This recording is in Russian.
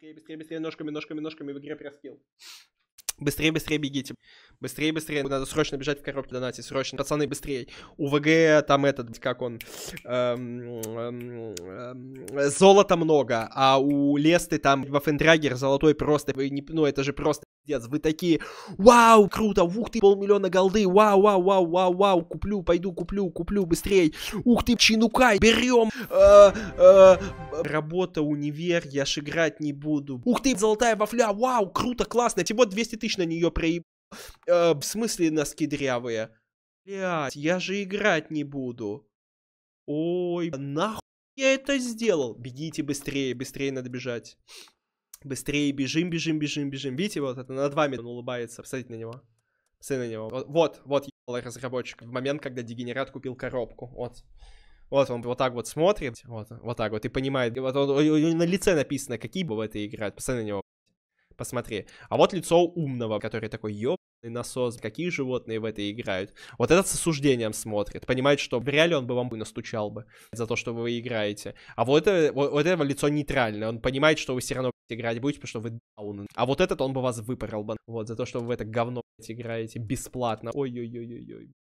быстрее, быстрее, быстрее, ножками, ножками, ножками в игре проспил. Быстрее, быстрее бегите. Быстрее, быстрее. Надо срочно бежать в коробке донатить. Срочно. Пацаны, быстрее. У УВГ там этот, как он. Эм, эм, эм, золота много. А у Лесты там во Фендрагер золотой просто. Ну, это же просто пиздец, вы такие, вау, круто, ух ты, полмиллиона голды, вау, вау, вау, вау, вау, куплю, пойду, куплю, куплю, быстрей, ух ты, чинукай, берем, э, э, работа, универ, я ж играть не буду, ух ты, золотая вафля, вау, круто, классно, всего 200 тысяч на нее проеб... Э, в смысле носки дрявые? Блять, я же играть не буду. Ой, нахуй я это сделал? Бегите быстрее, быстрее надо бежать. Быстрее бежим, бежим, бежим, бежим. Видите, вот это над вами он улыбается. Посмотрите на него. Посмотрите на него. Вот, вот, вот разработчик. В момент, когда дегенерат купил коробку. Вот. Вот он вот так вот смотрит, вот, вот так вот, и понимает, вот он, у, у, у, на лице написано, какие бы в этой играть, посмотри на него, посмотри. А вот лицо умного, который такой, ёбаный насос, какие животные в это играют. Вот этот с осуждением смотрит, понимает, что в реале он бы вам бы настучал бы за то, что вы играете. А вот, это, вот, вот этого лицо нейтральное, он понимает, что вы все равно играть будете, потому что вы дауны. А вот этот он бы вас выпорол бы, вот, за то, что вы в это говно играете бесплатно. Ой-ой-ой-ой-ой.